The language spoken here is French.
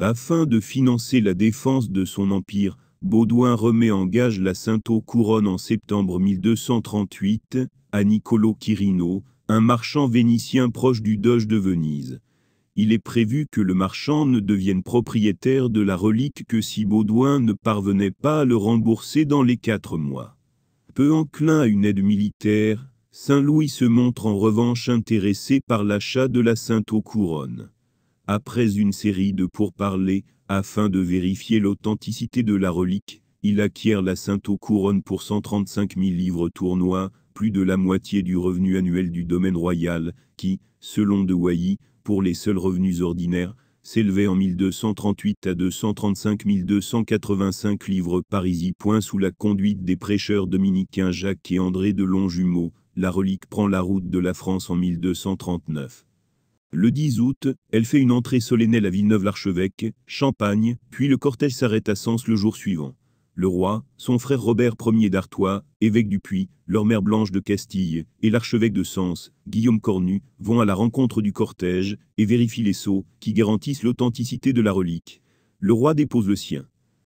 Afin de financer la défense de son empire, Baudouin remet en gage la sainte aux couronne en septembre 1238 à Niccolo Quirino, un marchand vénitien proche du doge de Venise. Il est prévu que le marchand ne devienne propriétaire de la relique que si Baudouin ne parvenait pas à le rembourser dans les quatre mois. Peu enclin à une aide militaire, Saint-Louis se montre en revanche intéressé par l'achat de la Sainte-Couronne. Après une série de pourparlers, afin de vérifier l'authenticité de la relique, il acquiert la Sainte aux couronnes pour 135 000 livres tournois, plus de la moitié du revenu annuel du domaine royal, qui, selon De Wailly, pour les seuls revenus ordinaires, s'élevait en 1238 à 235 285 livres parisis. sous la conduite des prêcheurs dominicains Jacques et André de Longjumeau, la relique prend la route de la France en 1239. Le 10 août, elle fait une entrée solennelle à Villeneuve-l'Archevêque, Champagne, puis le cortège s'arrête à Sens le jour suivant. Le roi, son frère Robert Ier d'Artois, évêque du Puy, leur mère Blanche de Castille, et l'archevêque de Sens, Guillaume Cornu, vont à la rencontre du cortège et vérifient les sceaux qui garantissent l'authenticité de la relique. Le roi dépose le sien.